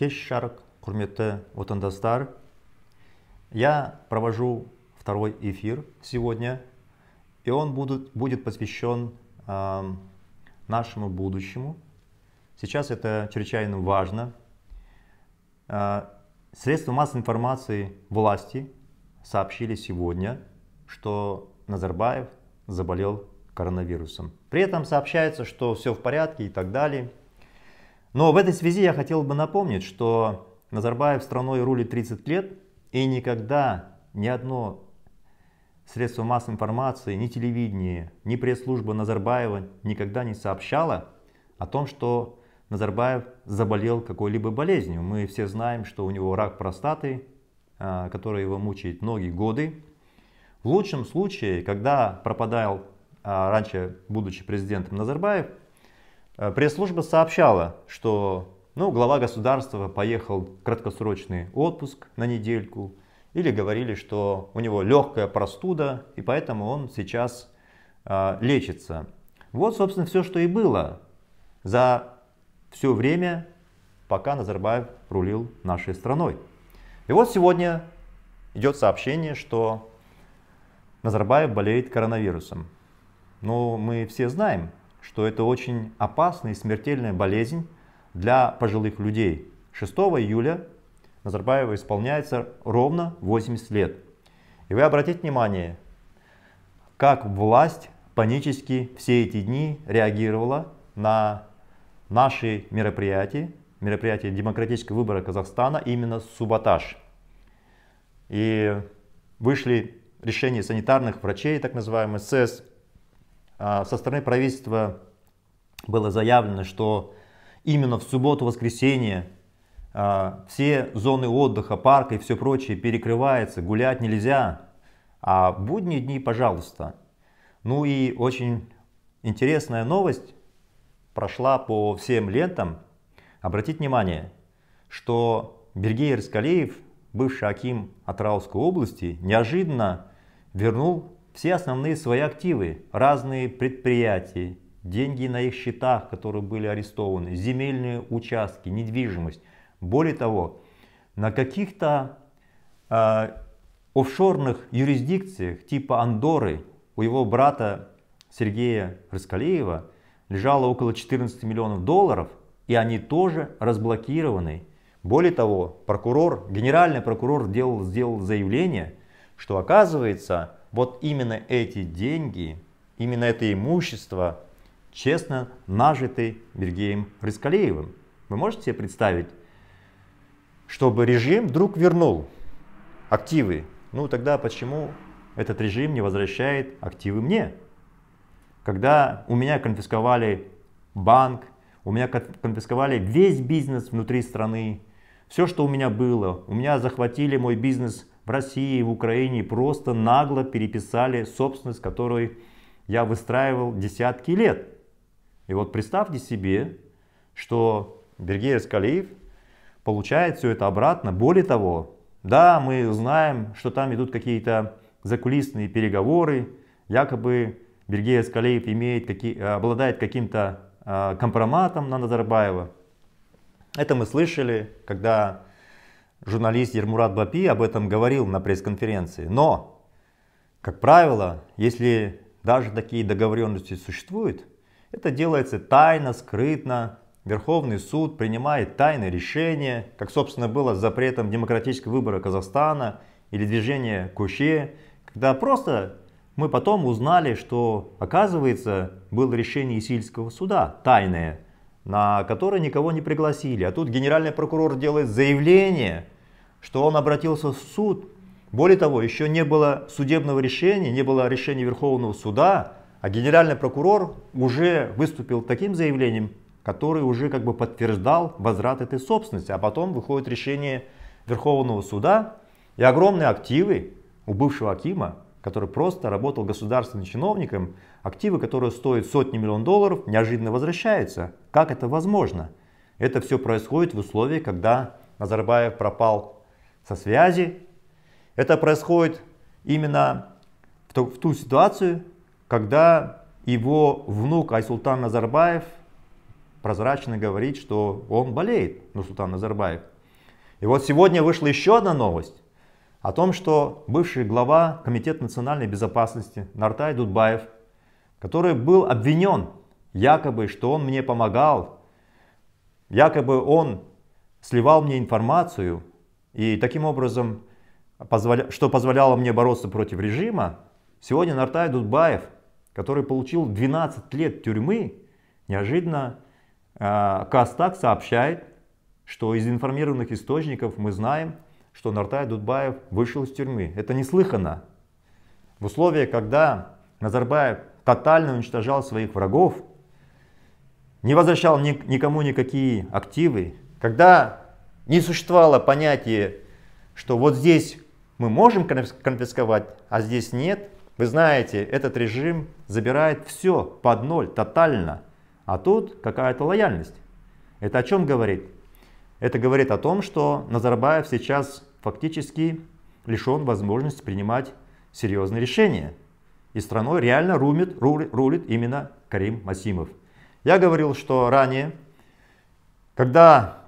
кеш жарық құрметті отандастар я провожу второй эфир сегодня и он будет, будет посвящен э, нашему будущему сейчас это чрезвычайно важно э, средства массовой информации власти сообщили сегодня что назарбаев заболел коронавирусом при этом сообщается что все в порядке и так далее но в этой связи я хотел бы напомнить, что Назарбаев страной рулит 30 лет, и никогда ни одно средство массовой информации, ни телевидение, ни пресс-служба Назарбаева никогда не сообщала о том, что Назарбаев заболел какой-либо болезнью. Мы все знаем, что у него рак простаты, а, который его мучает многие годы. В лучшем случае, когда пропадал а, раньше, будучи президентом Назарбаев, Э, пресс-служба сообщала, что ну, глава государства поехал в краткосрочный отпуск на недельку, или говорили, что у него легкая простуда, и поэтому он сейчас э, лечится. Вот, собственно, все, что и было за все время, пока Назарбаев рулил нашей страной. И вот сегодня идет сообщение, что Назарбаев болеет коронавирусом. Но ну, мы все знаем, что это очень опасная и смертельная болезнь для пожилых людей. 6 июля Назарбаева исполняется ровно 80 лет. И вы обратите внимание, как власть панически все эти дни реагировала на наши мероприятия, мероприятия демократического выбора Казахстана, именно субботаж. И вышли решения санитарных врачей, так называемые СЭС, а, со стороны правительства было заявлено, что именно в субботу-воскресенье а, все зоны отдыха, парка и все прочее перекрывается, гулять нельзя, а будние дни, пожалуйста. Ну и очень интересная новость прошла по всем лентам. Обратите внимание, что Бергей Раскалеев, бывший Аким Атраусской области, неожиданно вернул все основные свои активы, разные предприятия, деньги на их счетах, которые были арестованы, земельные участки, недвижимость. Более того, на каких-то э, офшорных юрисдикциях типа Андоры у его брата Сергея Раскалеева лежало около 14 миллионов долларов, и они тоже разблокированы. Более того, прокурор, генеральный прокурор делал, сделал заявление, что оказывается, вот именно эти деньги, именно это имущество честно нажиты Сергеем Рыскалеевым. Вы можете себе представить, чтобы режим вдруг вернул активы? Ну тогда почему этот режим не возвращает активы мне? Когда у меня конфисковали банк, у меня конфисковали весь бизнес внутри страны, все, что у меня было, у меня захватили мой бизнес в России, в Украине просто нагло переписали собственность, которую я выстраивал десятки лет. И вот представьте себе, что Бергей Скалиев получает все это обратно. Более того, да, мы знаем, что там идут какие-то закулисные переговоры, якобы Бергей Скалеев имеет, какие, обладает каким-то а, компроматом на Назарбаева. Это мы слышали, когда журналист Ермурат Бапи об этом говорил на пресс-конференции. Но, как правило, если даже такие договоренности существуют, это делается тайно, скрытно. Верховный суд принимает тайные решения, как, собственно, было с запретом демократического выбора Казахстана или движения Куще, когда просто мы потом узнали, что, оказывается, было решение Исильского суда тайное – на который никого не пригласили. А тут генеральный прокурор делает заявление, что он обратился в суд. Более того, еще не было судебного решения, не было решения Верховного суда, а генеральный прокурор уже выступил таким заявлением, который уже как бы подтверждал возврат этой собственности. А потом выходит решение Верховного суда, и огромные активы у бывшего Акима, который просто работал государственным чиновником, Активы, которые стоят сотни миллионов долларов, неожиданно возвращаются. Как это возможно? Это все происходит в условиях, когда Назарбаев пропал со связи. Это происходит именно в ту, в ту ситуацию, когда его внук Айсултан Назарбаев прозрачно говорит, что он болеет, Нурсултан Назарбаев. И вот сегодня вышла еще одна новость о том, что бывший глава Комитета национальной безопасности Нартай Дудбаев – который был обвинен, якобы, что он мне помогал, якобы он сливал мне информацию, и таким образом, что позволяло мне бороться против режима, сегодня Нартай Дудбаев, который получил 12 лет тюрьмы, неожиданно а, Кастак сообщает, что из информированных источников мы знаем, что Нартай Дудбаев вышел из тюрьмы. Это неслыханно. В условиях, когда Назарбаев тотально уничтожал своих врагов, не возвращал никому никакие активы, когда не существовало понятия, что вот здесь мы можем конфисковать, а здесь нет, вы знаете, этот режим забирает все под ноль, тотально, а тут какая-то лояльность. Это о чем говорит? Это говорит о том, что Назарбаев сейчас фактически лишен возможности принимать серьезные решения. И страной реально румит, рулит, именно Карим Масимов. Я говорил, что ранее, когда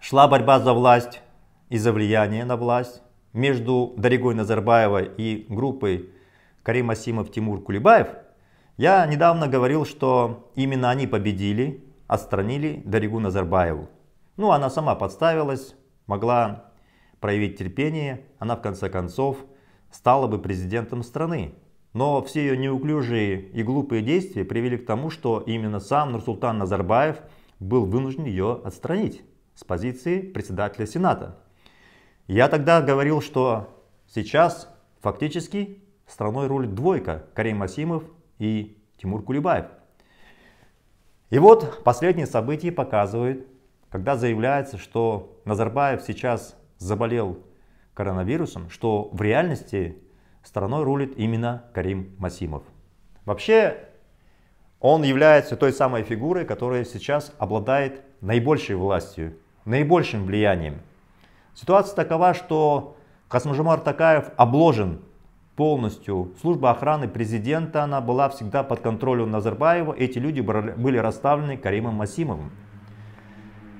шла борьба за власть и за влияние на власть между Дорогой Назарбаева и группой Карим Масимов, Тимур Кулибаев, я недавно говорил, что именно они победили, отстранили Даригу Назарбаеву. Ну, она сама подставилась, могла проявить терпение, она в конце концов стала бы президентом страны. Но все ее неуклюжие и глупые действия привели к тому, что именно сам Нурсултан Назарбаев был вынужден ее отстранить с позиции председателя Сената. Я тогда говорил, что сейчас фактически страной рулит двойка Карим Масимов и Тимур Кулибаев. И вот последние события показывают, когда заявляется, что Назарбаев сейчас заболел коронавирусом, что в реальности страной рулит именно Карим Масимов. Вообще, он является той самой фигурой, которая сейчас обладает наибольшей властью, наибольшим влиянием. Ситуация такова, что Касмужамар Такаев обложен полностью. Служба охраны президента, она была всегда под контролем Назарбаева. Эти люди были расставлены Каримом Масимовым.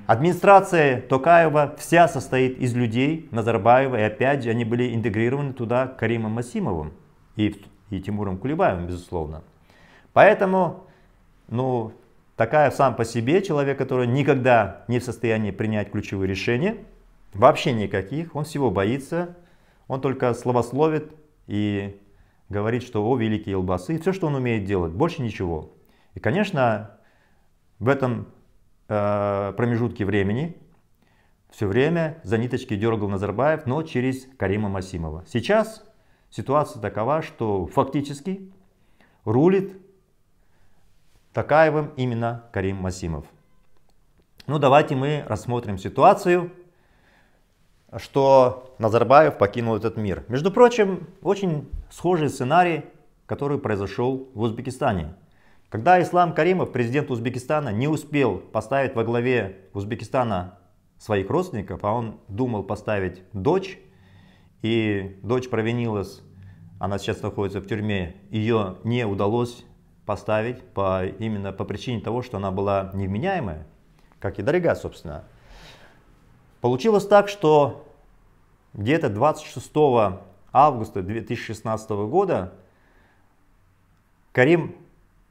Администрация Токаева вся состоит из людей Назарбаева, и опять же они были интегрированы туда Каримом Масимовым и, и Тимуром Кулебаевым, безусловно. Поэтому, ну, такая сам по себе человек, который никогда не в состоянии принять ключевые решения, вообще никаких, он всего боится, он только словословит и говорит, что о, великие елбасы, и все, что он умеет делать, больше ничего. И, конечно, в этом Э, промежутки времени все время за ниточки дергал Назарбаев, но через Карима Масимова. Сейчас ситуация такова, что фактически рулит Такаевым именно Карим Масимов. Ну давайте мы рассмотрим ситуацию, что Назарбаев покинул этот мир. Между прочим, очень схожий сценарий, который произошел в Узбекистане когда Ислам Каримов, президент Узбекистана, не успел поставить во главе Узбекистана своих родственников, а он думал поставить дочь, и дочь провинилась, она сейчас находится в тюрьме, ее не удалось поставить по, именно по причине того, что она была невменяемая, как и дорога, собственно. Получилось так, что где-то 26 августа 2016 года Карим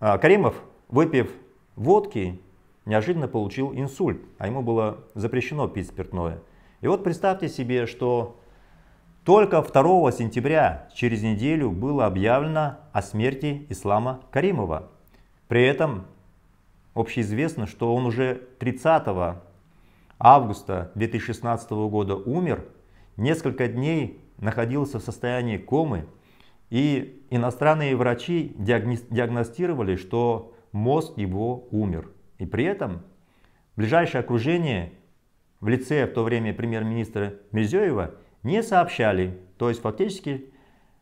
а, Каримов, выпив водки, неожиданно получил инсульт, а ему было запрещено пить спиртное. И вот представьте себе, что только 2 сентября через неделю было объявлено о смерти Ислама Каримова. При этом общеизвестно, что он уже 30 августа 2016 года умер, несколько дней находился в состоянии комы и иностранные врачи диагностировали, что мозг его умер. И при этом ближайшее окружение в лице в то время премьер-министра Мирзоева не сообщали. То есть фактически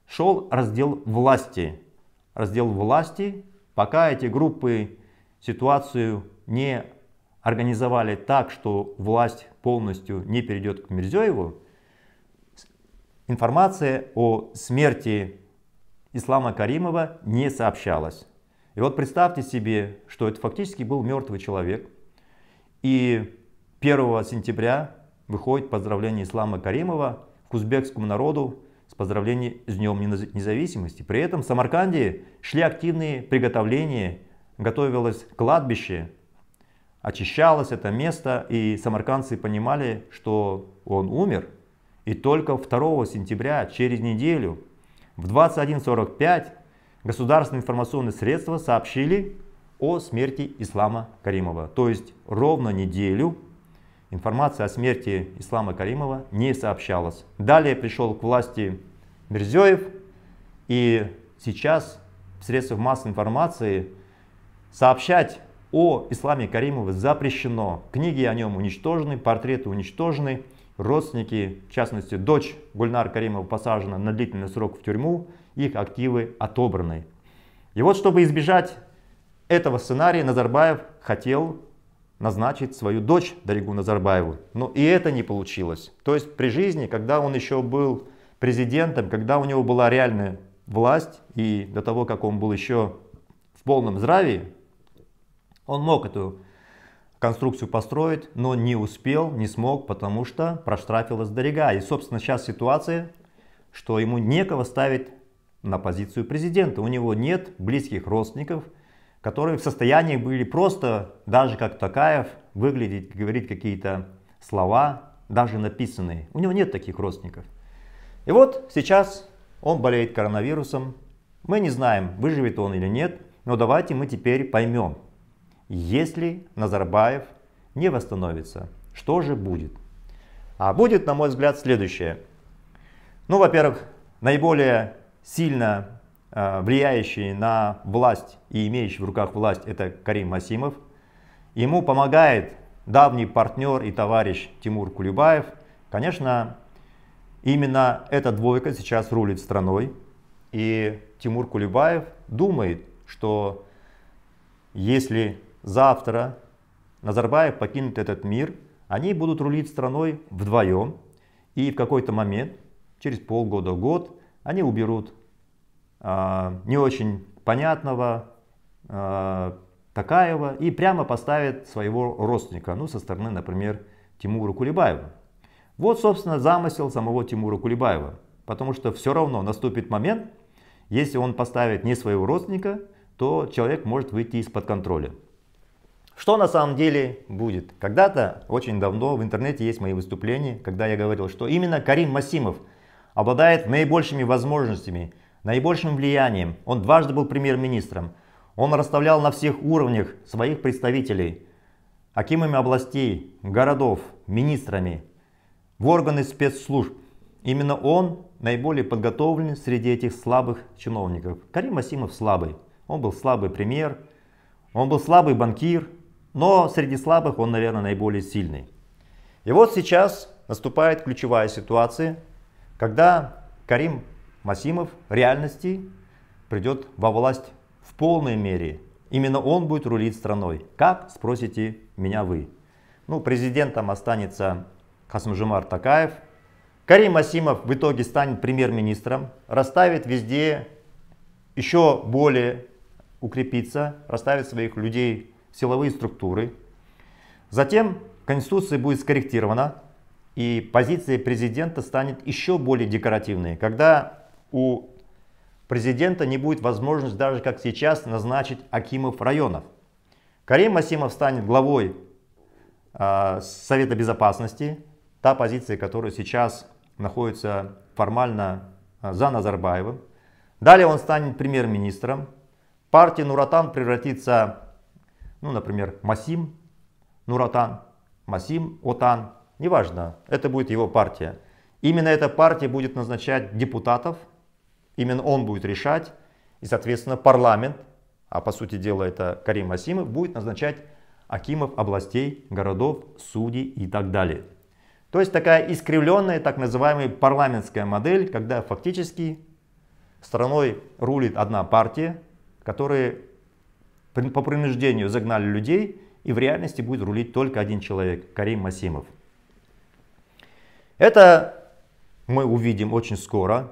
шел раздел власти. Раздел власти, пока эти группы ситуацию не организовали так, что власть полностью не перейдет к Мирзоеву, информация о смерти Ислама Каримова не сообщалось. И вот представьте себе, что это фактически был мертвый человек. И 1 сентября выходит поздравление Ислама Каримова к узбекскому народу с поздравлением с Днем Независимости. При этом в Самарканде шли активные приготовления, готовилось кладбище, очищалось это место, и самаркандцы понимали, что он умер. И только 2 сентября, через неделю, в 21.45 государственные информационные средства сообщили о смерти Ислама Каримова. То есть ровно неделю информация о смерти Ислама Каримова не сообщалась. Далее пришел к власти Мерзеев, и сейчас в массовой информации сообщать о Исламе Каримове запрещено. Книги о нем уничтожены, портреты уничтожены. Родственники, в частности дочь Гульнар Каримова, посажена на длительный срок в тюрьму, их активы отобраны. И вот чтобы избежать этого сценария, Назарбаев хотел назначить свою дочь Даригу Назарбаеву. Но и это не получилось. То есть при жизни, когда он еще был президентом, когда у него была реальная власть, и до того, как он был еще в полном здравии, он мог эту конструкцию построить, но не успел, не смог, потому что проштрафилась дорога. И, собственно, сейчас ситуация, что ему некого ставить на позицию президента. У него нет близких родственников, которые в состоянии были просто, даже как Такаев, выглядеть, говорить какие-то слова, даже написанные. У него нет таких родственников. И вот сейчас он болеет коронавирусом. Мы не знаем, выживет он или нет, но давайте мы теперь поймем, если Назарбаев не восстановится, что же будет? А будет, на мой взгляд, следующее. Ну, во-первых, наиболее сильно э, влияющий на власть и имеющий в руках власть это Карим Масимов. Ему помогает давний партнер и товарищ Тимур Кулебаев. Конечно, именно эта двойка сейчас рулит страной. И Тимур Кулебаев думает, что если завтра Назарбаев покинет этот мир, они будут рулить страной вдвоем, и в какой-то момент, через полгода, год, они уберут э, не очень понятного э, Такаева и прямо поставят своего родственника, ну, со стороны, например, Тимура Кулебаева. Вот, собственно, замысел самого Тимура Кулебаева. Потому что все равно наступит момент, если он поставит не своего родственника, то человек может выйти из-под контроля. Что на самом деле будет? Когда-то, очень давно, в интернете есть мои выступления, когда я говорил, что именно Карим Масимов обладает наибольшими возможностями, наибольшим влиянием. Он дважды был премьер-министром. Он расставлял на всех уровнях своих представителей, акимами областей, городов, министрами, в органы спецслужб. Именно он наиболее подготовлен среди этих слабых чиновников. Карим Масимов слабый. Он был слабый премьер, он был слабый банкир, но среди слабых он, наверное, наиболее сильный. И вот сейчас наступает ключевая ситуация, когда Карим Масимов реальности придет во власть в полной мере. Именно он будет рулить страной. Как, спросите меня вы. Ну, президентом останется Хасмжимар Такаев. Карим Масимов в итоге станет премьер-министром, расставит везде еще более укрепиться, расставит своих людей силовые структуры. Затем Конституция будет скорректирована, и позиция президента станет еще более декоративной, когда у президента не будет возможности даже как сейчас назначить акимов районов. Карим Масимов станет главой э, Совета Безопасности, та позиция, которая сейчас находится формально а, за Назарбаевым. Далее он станет премьер-министром. Партия Нуратан превратится ну, например, Масим Нуратан, Масим Отан, неважно, это будет его партия. Именно эта партия будет назначать депутатов, именно он будет решать, и, соответственно, парламент, а по сути дела это Карим Масимов, будет назначать акимов областей, городов, судей и так далее. То есть такая искривленная так называемая парламентская модель, когда фактически страной рулит одна партия, которая по принуждению загнали людей, и в реальности будет рулить только один человек, Карим Масимов. Это мы увидим очень скоро.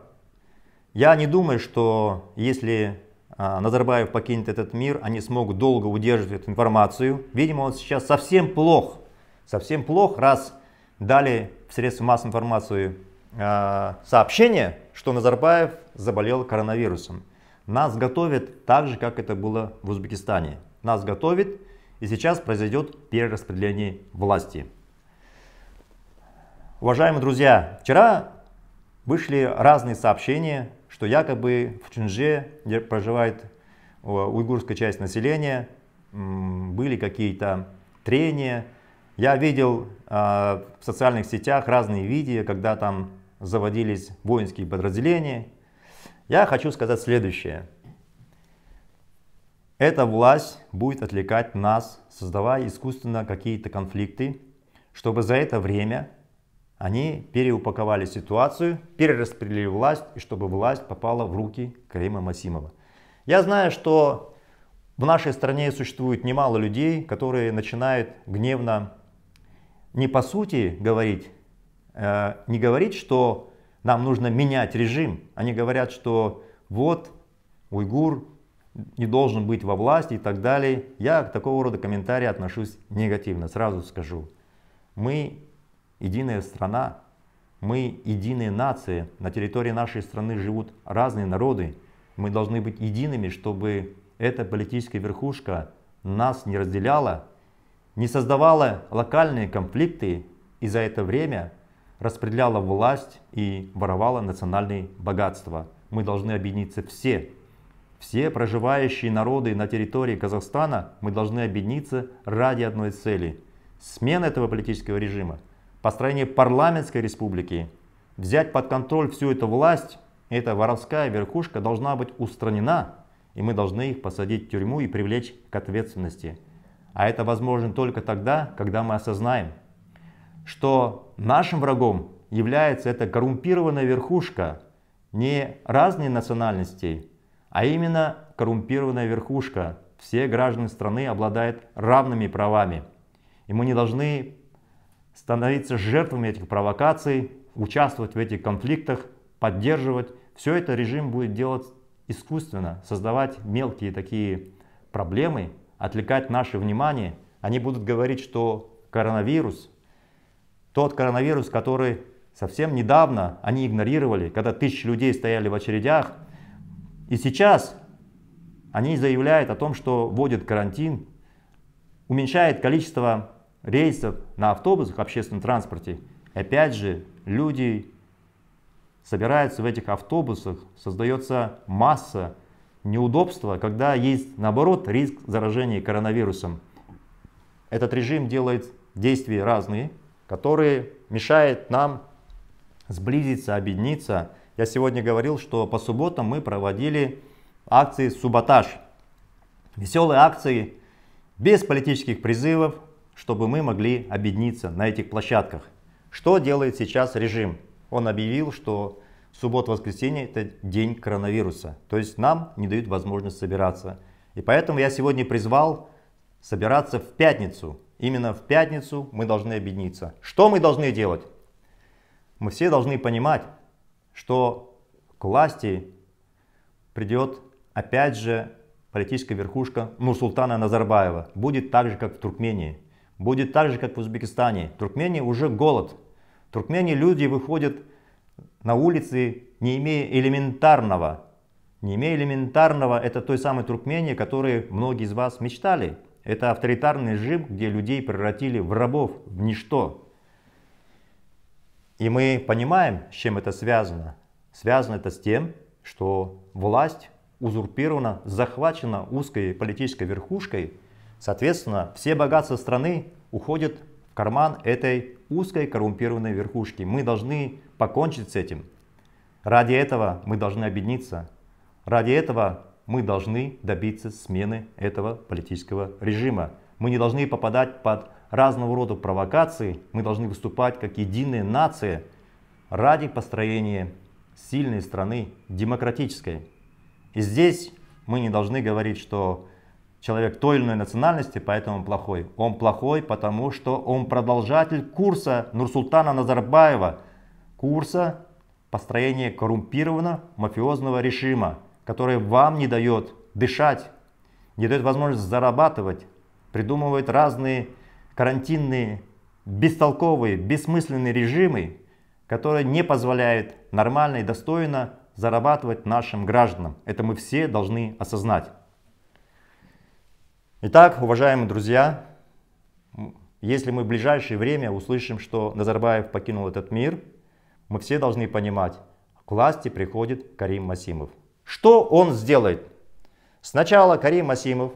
Я не думаю, что если а, Назарбаев покинет этот мир, они смогут долго удерживать эту информацию. Видимо, он сейчас совсем плох. Совсем плох, раз дали в средства массовой информации а, сообщение, что Назарбаев заболел коронавирусом. Нас готовят так же, как это было в Узбекистане. Нас готовят, и сейчас произойдет перераспределение власти. Уважаемые друзья, вчера вышли разные сообщения, что якобы в Чинже, где проживает уйгурская часть населения, были какие-то трения. Я видел а, в социальных сетях разные видео, когда там заводились воинские подразделения, я хочу сказать следующее. Эта власть будет отвлекать нас, создавая искусственно какие-то конфликты, чтобы за это время они переупаковали ситуацию, перераспределили власть, и чтобы власть попала в руки Карима Масимова. Я знаю, что в нашей стране существует немало людей, которые начинают гневно не по сути говорить, э, не говорить, что нам нужно менять режим. Они говорят, что вот уйгур не должен быть во власти и так далее. Я к такого рода комментарии отношусь негативно, сразу скажу. Мы единая страна, мы единые нации. на территории нашей страны живут разные народы. Мы должны быть едиными, чтобы эта политическая верхушка нас не разделяла, не создавала локальные конфликты и за это время распределяла власть и воровала национальные богатства. Мы должны объединиться все. Все проживающие народы на территории Казахстана, мы должны объединиться ради одной цели. Смена этого политического режима, построение парламентской республики, взять под контроль всю эту власть, эта воровская верхушка должна быть устранена, и мы должны их посадить в тюрьму и привлечь к ответственности. А это возможно только тогда, когда мы осознаем, что нашим врагом является эта коррумпированная верхушка, не разные национальностей, а именно коррумпированная верхушка. Все граждане страны обладают равными правами. И мы не должны становиться жертвами этих провокаций, участвовать в этих конфликтах, поддерживать. Все это режим будет делать искусственно, создавать мелкие такие проблемы, отвлекать наше внимание. Они будут говорить, что коронавирус тот коронавирус, который совсем недавно они игнорировали, когда тысячи людей стояли в очередях. И сейчас они заявляют о том, что вводят карантин, уменьшает количество рейсов на автобусах, общественном транспорте. И опять же, люди собираются в этих автобусах, создается масса неудобства, когда есть, наоборот, риск заражения коронавирусом. Этот режим делает действия разные – который мешает нам сблизиться, объединиться. Я сегодня говорил, что по субботам мы проводили акции «Субботаж». Веселые акции без политических призывов, чтобы мы могли объединиться на этих площадках. Что делает сейчас режим? Он объявил, что суббота-воскресенье это день коронавируса. То есть нам не дают возможность собираться. И поэтому я сегодня призвал собираться в пятницу, Именно в пятницу мы должны объединиться. Что мы должны делать? Мы все должны понимать, что к власти придет опять же политическая верхушка Нурсултана Назарбаева. Будет так же, как в Туркмении. Будет так же, как в Узбекистане. В Туркмении уже голод. В Туркмении люди выходят на улицы, не имея элементарного. Не имея элементарного, это той самой Туркмении, о которой многие из вас мечтали. Это авторитарный режим, где людей превратили в рабов, в ничто. И мы понимаем, с чем это связано. Связано это с тем, что власть узурпирована, захвачена узкой политической верхушкой. Соответственно, все богатства страны уходят в карман этой узкой коррумпированной верхушки. Мы должны покончить с этим. Ради этого мы должны объединиться. Ради этого мы должны добиться смены этого политического режима. Мы не должны попадать под разного рода провокации, мы должны выступать как единая нация ради построения сильной страны, демократической. И здесь мы не должны говорить, что человек той или иной национальности, поэтому он плохой. Он плохой, потому что он продолжатель курса Нурсултана Назарбаева, курса построения коррумпированного мафиозного режима, которая вам не дает дышать, не дает возможность зарабатывать, придумывает разные карантинные, бестолковые, бессмысленные режимы, которые не позволяют нормально и достойно зарабатывать нашим гражданам. Это мы все должны осознать. Итак, уважаемые друзья, если мы в ближайшее время услышим, что Назарбаев покинул этот мир, мы все должны понимать, к власти приходит Карим Масимов. Что он сделает? Сначала Карим Асимов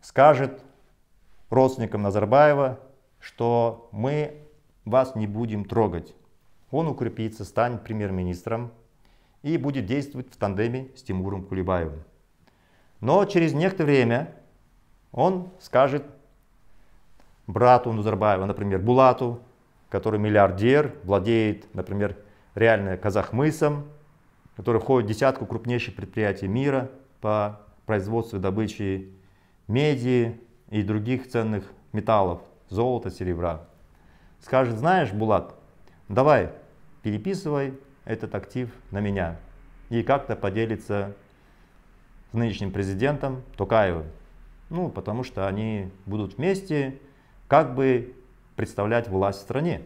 скажет родственникам Назарбаева, что мы вас не будем трогать. Он укрепится, станет премьер-министром и будет действовать в тандеме с Тимуром Кулебаевым. Но через некоторое время он скажет брату Назарбаева, например, Булату, который миллиардер, владеет, например, реально Казахмысом, который входит в десятку крупнейших предприятий мира по производству и добыче меди и других ценных металлов, золота, серебра. Скажет, знаешь, Булат, давай переписывай этот актив на меня и как-то поделиться с нынешним президентом Токаевым. Ну, потому что они будут вместе как бы представлять власть в стране.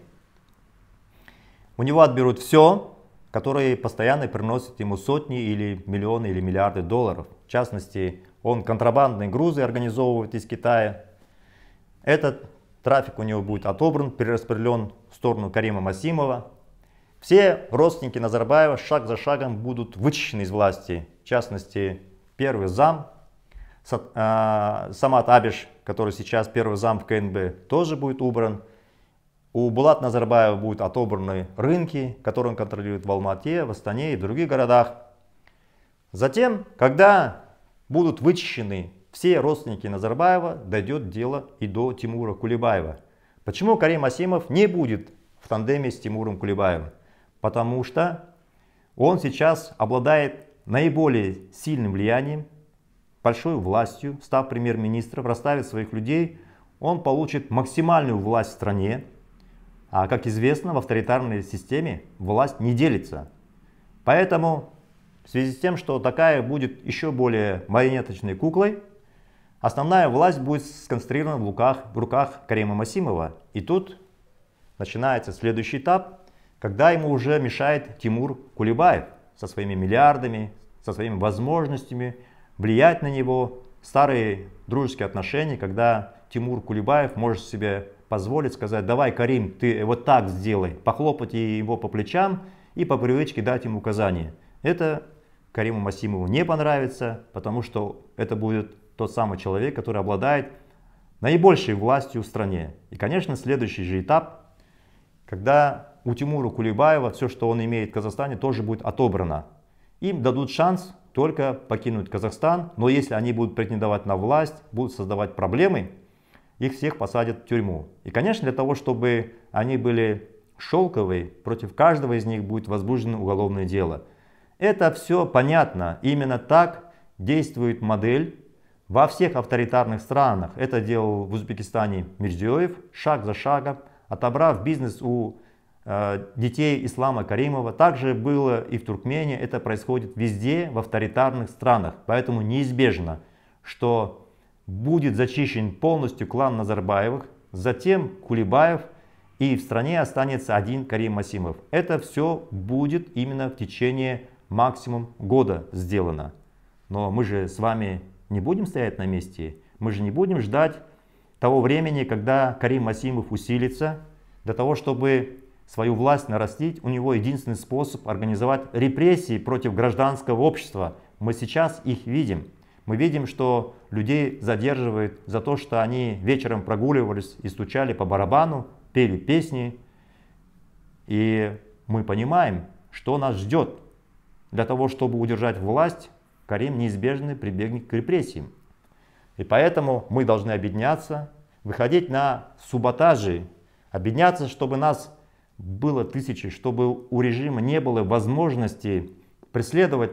У него отберут все, которые постоянно приносят ему сотни или миллионы или миллиарды долларов. В частности, он контрабандные грузы организовывает из Китая. Этот трафик у него будет отобран, перераспределен в сторону Карима Масимова. Все родственники Назарбаева шаг за шагом будут вычищены из власти. В частности, первый зам а, Самат Абиш, который сейчас первый зам в КНБ, тоже будет убран. У Булат Назарбаева будут отобраны рынки, которые он контролирует в Алмате, в Астане и других городах. Затем, когда будут вычищены все родственники Назарбаева, дойдет дело и до Тимура Кулебаева. Почему Карим Асимов не будет в тандеме с Тимуром Кулебаевым? Потому что он сейчас обладает наиболее сильным влиянием, большой властью, став премьер-министром, расставит своих людей, он получит максимальную власть в стране, а как известно, в авторитарной системе власть не делится. Поэтому в связи с тем, что такая будет еще более марионеточной куклой, основная власть будет сконцентрирована в руках, в руках Карима Масимова. И тут начинается следующий этап, когда ему уже мешает Тимур Кулебаев со своими миллиардами, со своими возможностями влиять на него, старые дружеские отношения, когда Тимур Кулебаев может себе позволит сказать, давай, Карим, ты вот так сделай, похлопать его по плечам и по привычке дать ему указание. Это Кариму Масимову не понравится, потому что это будет тот самый человек, который обладает наибольшей властью в стране. И, конечно, следующий же этап, когда у Тимура Кулебаева все, что он имеет в Казахстане, тоже будет отобрано. Им дадут шанс только покинуть Казахстан, но если они будут претендовать на власть, будут создавать проблемы, их всех посадят в тюрьму. И, конечно, для того, чтобы они были шелковые, против каждого из них будет возбуждено уголовное дело. Это все понятно. Именно так действует модель во всех авторитарных странах. Это делал в Узбекистане Мирзиёев, шаг за шагом, отобрав бизнес у э, детей Ислама Каримова. Также было и в Туркмении. Это происходит везде в авторитарных странах. Поэтому неизбежно, что будет зачищен полностью клан Назарбаевых, затем Кулебаев и в стране останется один Карим Масимов. Это все будет именно в течение максимум года сделано. Но мы же с вами не будем стоять на месте, мы же не будем ждать того времени, когда Карим Масимов усилится, для того, чтобы свою власть нарастить, у него единственный способ организовать репрессии против гражданского общества. Мы сейчас их видим. Мы видим, что людей задерживают за то, что они вечером прогуливались и стучали по барабану, пели песни. И мы понимаем, что нас ждет. Для того, чтобы удержать власть, Карим неизбежно прибегнет к репрессиям. И поэтому мы должны объединяться, выходить на субботажи, объединяться, чтобы нас было тысячи, чтобы у режима не было возможности преследовать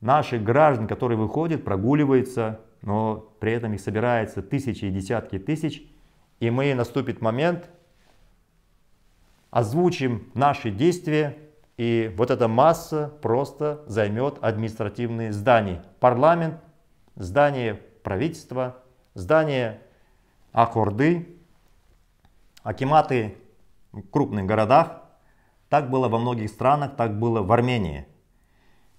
наших граждан, которые выходят, прогуливаются, но при этом их собирается тысячи и десятки тысяч, и мы наступит момент, озвучим наши действия, и вот эта масса просто займет административные здания. Парламент, здание правительства, здание Аккорды, Акиматы в крупных городах. Так было во многих странах, так было в Армении.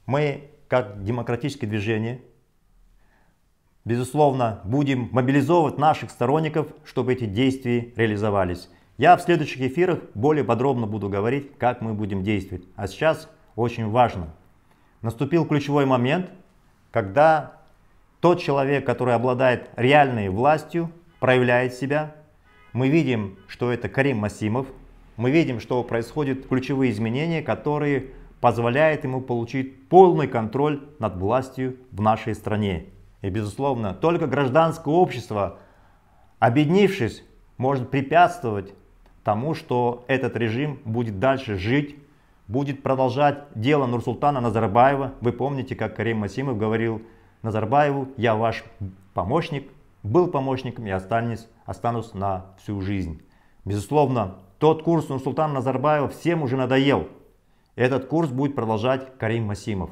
Мы как демократическое движение, безусловно, будем мобилизовывать наших сторонников, чтобы эти действия реализовались. Я в следующих эфирах более подробно буду говорить, как мы будем действовать. А сейчас очень важно. Наступил ключевой момент, когда тот человек, который обладает реальной властью, проявляет себя. Мы видим, что это Карим Масимов. Мы видим, что происходят ключевые изменения, которые позволяет ему получить полный контроль над властью в нашей стране. И безусловно, только гражданское общество, объединившись, может препятствовать тому, что этот режим будет дальше жить, будет продолжать дело Нурсултана Назарбаева. Вы помните, как Карим Масимов говорил Назарбаеву, я ваш помощник, был помощником и останусь, останусь на всю жизнь. Безусловно, тот курс Нурсултана Назарбаева всем уже надоел. Этот курс будет продолжать Карим Масимов.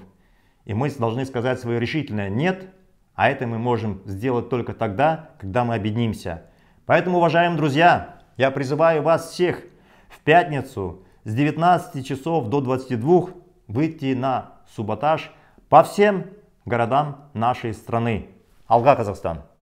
И мы должны сказать свое решительное «нет», а это мы можем сделать только тогда, когда мы объединимся. Поэтому, уважаемые друзья, я призываю вас всех в пятницу с 19 часов до 22 выйти на субботаж по всем городам нашей страны. Алга, Казахстан!